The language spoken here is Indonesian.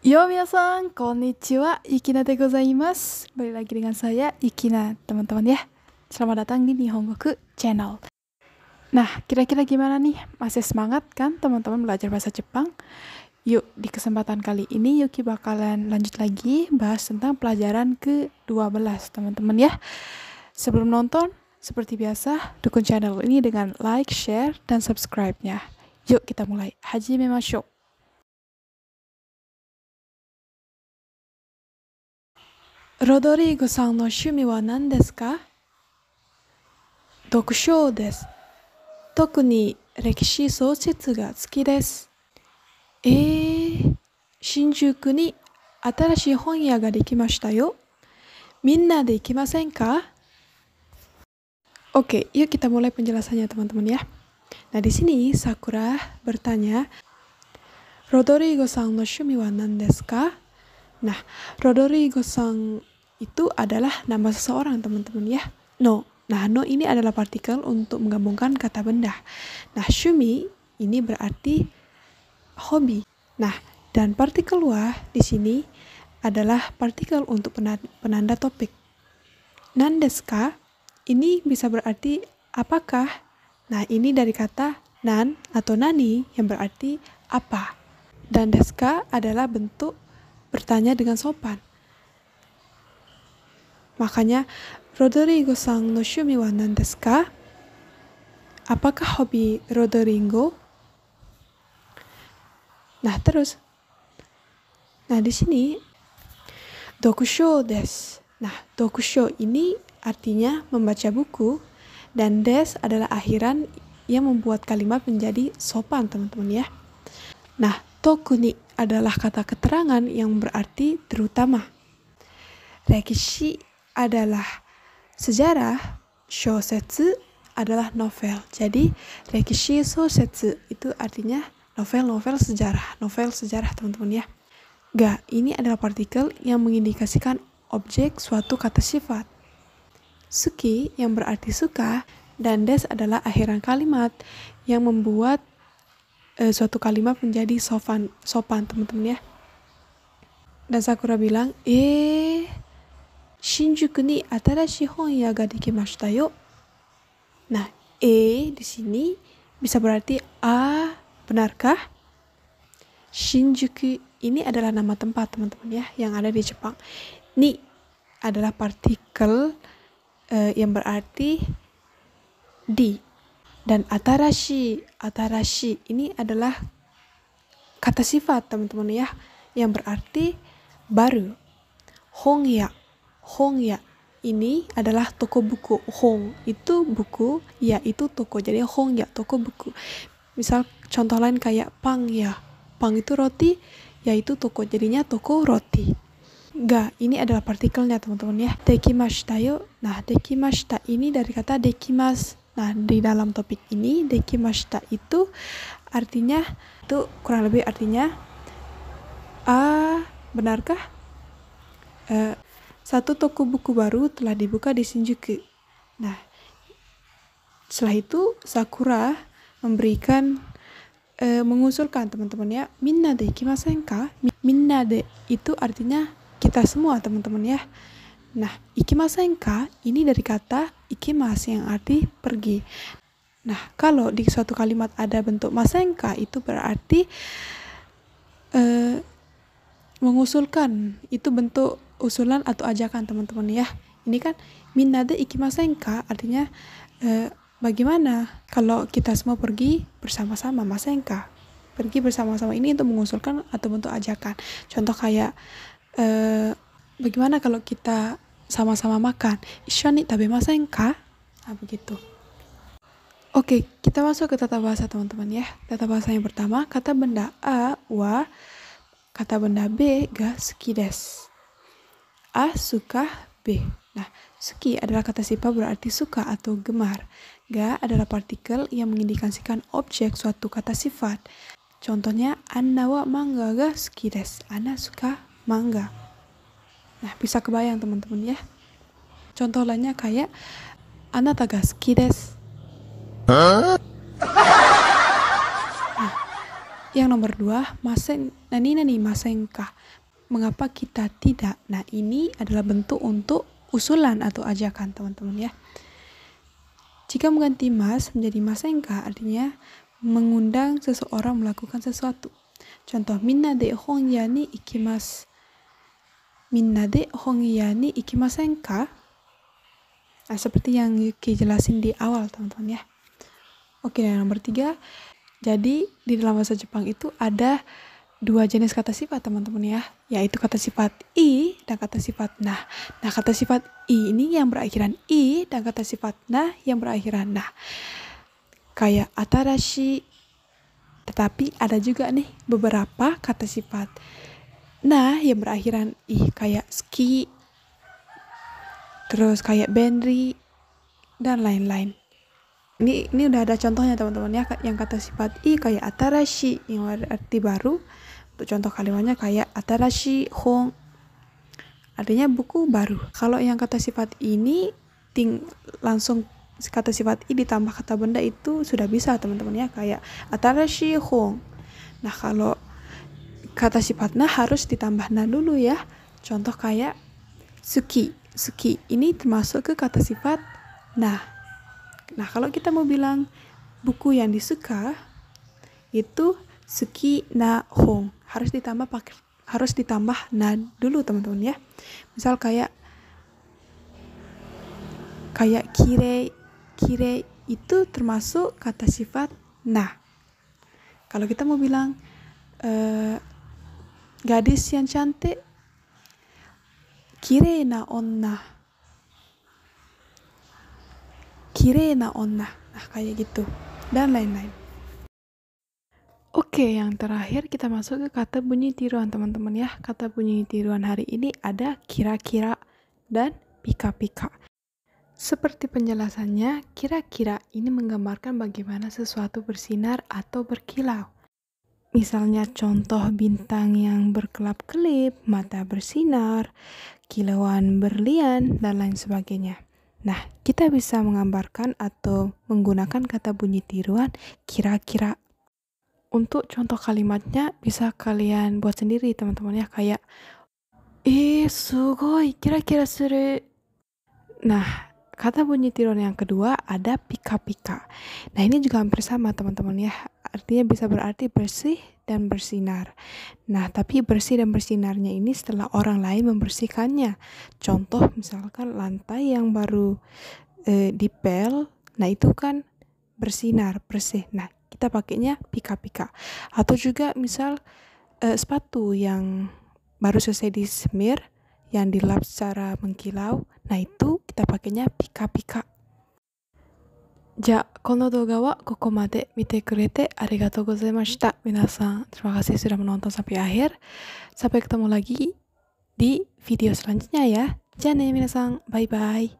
Yo minasan, konnichiwa, Ikina de gozaimasu Balik lagi dengan saya, Ikina, teman-teman ya Selamat datang di Nihongoku Channel Nah, kira-kira gimana nih? Masih semangat kan teman-teman belajar bahasa Jepang? Yuk, di kesempatan kali ini Yuki bakalan lanjut lagi bahas tentang pelajaran ke-12 teman-teman ya Sebelum nonton, seperti biasa, dukung channel ini dengan like, share, dan subscribe-nya Yuk kita mulai, hajime masuk ロドリーグさんの趣味は何ですか読書です。特に歴史創設が好きです。えー、新宿に新しい本屋ができましたよ。みんなで行きませんか ?OK、よきたもらえ p e n j e l a s a n n にゃ。なりしに、さくら、ぶたにゃ。ロドリーグさんの趣味は何ですか Nah, r o d r i itu adalah nama seseorang, teman-teman ya. No. Nah, no ini adalah partikel untuk menggabungkan kata benda. Nah, shumi ini berarti hobi. Nah, dan partikel wa di sini adalah partikel untuk penanda, topik. Nandeska ini bisa berarti apakah? Nah, ini dari kata nan atau nani yang berarti apa. Dan deska adalah bentuk bertanya dengan sopan. Makanya, Rodrigo sang no shumi wa nan desu ka? Apakah hobi Rodrigo? Nah, terus. Nah, di sini dokusho des. Nah, dokusho ini artinya membaca buku dan des adalah akhiran yang membuat kalimat menjadi sopan, teman-teman ya. Nah, tokuni adalah kata keterangan yang berarti terutama. Rekishi adalah sejarah, shosetsu adalah novel. Jadi rekishi shosetsu itu artinya novel-novel sejarah, novel sejarah teman-teman ya. Ga, ini adalah partikel yang mengindikasikan objek suatu kata sifat. Suki yang berarti suka dan des adalah akhiran kalimat yang membuat e, suatu kalimat menjadi sopan, sopan teman-teman ya. Dan Sakura bilang, eh 新宿に新しい本屋ができましたよ。Nah, e di sini bisa berarti a, benarkah? Shinjuku ini adalah nama tempat teman-teman ya yang ada di Jepang. Ni adalah partikel uh, yang berarti di dan atarashi atarashi ini adalah kata sifat teman-teman ya yang berarti baru. Hongya Hong Ya ini adalah toko buku Hong itu buku ya itu toko jadi Hong ya toko buku misal contoh lain kayak Pang ya Pang itu roti ya itu toko jadinya toko roti Ga, ini adalah partikelnya teman-teman ya. Dekimashita yo. Nah, dekimashita ini dari kata dekimas. Nah, di dalam topik ini dekimashita itu artinya itu kurang lebih artinya ah benarkah? Uh, satu toko buku baru telah dibuka di Shinjuku. Nah, setelah itu Sakura memberikan uh, mengusulkan teman teman ya, minna de ikimasenka? Minna de itu artinya kita semua teman-teman ya. Nah, ikimasenka ini dari kata ikimas yang arti pergi. Nah, kalau di suatu kalimat ada bentuk masenka itu berarti uh, mengusulkan itu bentuk usulan atau ajakan teman-teman ya. Ini kan minade ikimasenka artinya eh, bagaimana kalau kita semua pergi bersama-sama masenka. Pergi bersama-sama ini untuk mengusulkan atau untuk ajakan. Contoh kayak eh, bagaimana kalau kita sama-sama makan. Ishoni tabemasenka? Nah, begitu. Oke, kita masuk ke tata bahasa teman-teman ya. Tata bahasa yang pertama, kata benda A, wa, kata benda B, ga, sukides. A suka B. Nah, suki adalah kata sifat berarti suka atau gemar. Ga adalah partikel yang mengindikasikan objek suatu kata sifat. Contohnya, Anda wa mangga ga suki des. Anda suka mangga. Nah, bisa kebayang teman-teman ya. Contoh lainnya kayak Anda taga suki des. Huh? Nah, yang nomor dua, masen, nani nani masengka mengapa kita tidak. Nah, ini adalah bentuk untuk usulan atau ajakan, teman-teman ya. Jika mengganti mas menjadi masengka artinya mengundang seseorang melakukan sesuatu. Contoh minna de hongyani ikimas. Minna de hongyani ikimasenka. Nah, seperti yang Yuki jelasin di awal, teman-teman ya. Oke, yang nah, nomor tiga. Jadi, di dalam bahasa Jepang itu ada dua jenis kata sifat teman-teman ya yaitu kata sifat i dan kata sifat nah nah kata sifat i ini yang berakhiran i dan kata sifat nah yang berakhiran nah kayak atarashi tetapi ada juga nih beberapa kata sifat nah yang berakhiran i kayak ski terus kayak benri dan lain-lain ini ini udah ada contohnya teman-teman ya yang kata sifat i kayak atarashi yang arti baru untuk contoh kalimatnya kayak atarashi hong. Artinya buku baru. Kalau yang kata sifat ini ting langsung kata sifat i ditambah kata benda itu sudah bisa teman-teman ya kayak atarashi hong. Nah, kalau kata sifatnya harus ditambah na dulu ya. Contoh kayak suki. Suki ini termasuk ke kata sifat nah. Nah, kalau kita mau bilang buku yang disuka itu suki na hong harus ditambah pakai harus ditambah na dulu teman-teman ya misal kayak kayak kire kire itu termasuk kata sifat na kalau kita mau bilang uh, gadis yang cantik kire na onna kire na onna nah kayak gitu dan lain-lain Oke, yang terakhir kita masuk ke kata bunyi tiruan teman-teman ya. Kata bunyi tiruan hari ini ada kira-kira dan pika-pika. Seperti penjelasannya, kira-kira ini menggambarkan bagaimana sesuatu bersinar atau berkilau. Misalnya contoh bintang yang berkelap-kelip, mata bersinar, kilauan berlian, dan lain sebagainya. Nah, kita bisa menggambarkan atau menggunakan kata bunyi tiruan kira-kira untuk contoh kalimatnya bisa kalian buat sendiri teman-teman ya kayak eh sugoi kira-kira suru nah kata bunyi tiron yang kedua ada pika-pika nah ini juga hampir sama teman-teman ya artinya bisa berarti bersih dan bersinar nah tapi bersih dan bersinarnya ini setelah orang lain membersihkannya contoh misalkan lantai yang baru eh, dipel nah itu kan bersinar bersih nah kita pakainya pika-pika atau juga misal uh, sepatu yang baru selesai disemir yang dilap secara mengkilau nah itu kita pakainya pika-pika Terima kasih sudah menonton sampai akhir. Sampai ketemu lagi di video selanjutnya ya. Bye bye.